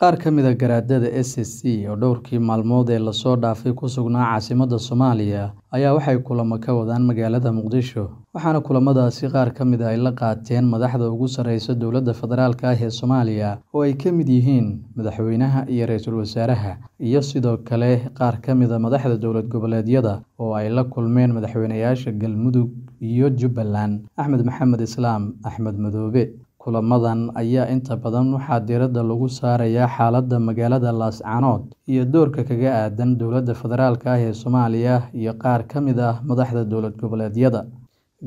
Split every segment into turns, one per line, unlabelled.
qaar ka mid a ah garaadada s s c oo dhowrkii maalmood ee lasoo dhaafay ku sugnaa caasimadda soomaaliya ayaa waxay kulamo ka wadaan magaalada muqdisho waxaana kulamadaasi qaar ka mid a ah ay la qaateen madaxda ugu sarreysa dowladda federaalka ah ee soomaaliya oo ay ka mid yihiin madaxweynaha iyo ra-iisul wasaaraha iyo sidoo kale qaar ka mid a ah madaxda dowlad goboleedyada oo ay la kulmeen madaxweynayaasha galmudug iyo jubbaland axmed maxamed islaam axmed madoobe kulamadan ayaa inta badan waxaa diiradda lagu saarayaa xaaladda magaalada laascanood iyo doorka kaga aadan dowladda federaalka ah ee soomaaliya iyo qaar ka mid ah madaxda dowlad goboleedyada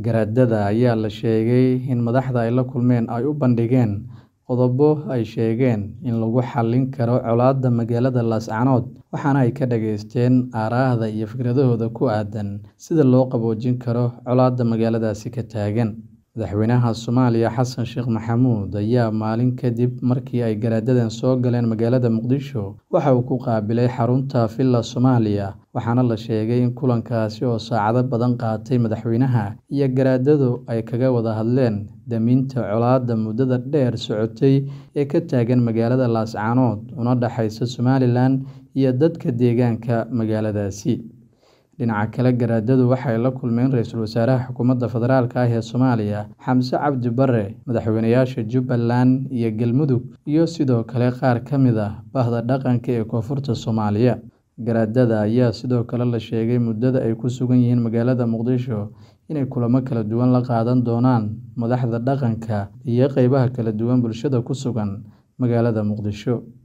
garaadada ayaa la sheegay in madaxda ay la kulmeen ay u bandhigeen qodobo ay sheegeen in lagu xallin karo colaadda magaalada laascanood waxaana ay ka dhageysteen aaraahda iyo fikradahooda ku aadan sida loo qaboojin karo colaadda magaaladaasi ka taagan madaxweynaha soomaaliya xasan sheekh maxamuud ayaa maalin kadib markii ay garaadadan soo galeen magaalada muqdisho waxa uu ku qaabilay xarunta villa soomaaliya waxaana la sheegay in kulankaasi oo saacado badan qaatay madaxweynaha iyo garaadadu ay kaga wada hadleen deminta colaadda muddada dheer socotay ee ka taagan magaalada laascaanood una dhexaysa somalilan iyo dadka deegaanka magaaladaasi dhinaca kale garaadadu waxay la kulmeen ra-iisul wasaaraha xukuumadda federaalka ah ee soomaaliya xamse cabdi bare madaxweynayaasha jubbaland iyo galmudug iyo sidoo kale qaar ka mid ah bahda dhaqanka ee koonfurta soomaaliya garaadada ayaa sidoo kale la sheegay muddada ay ku sugan yihiin magaalada muqdisho inay kulamo kala duwan la qaadan doonaan madaxda dhaqanka iyo qeybaha kala duwan bulshada ku sugan magaalada muqdisho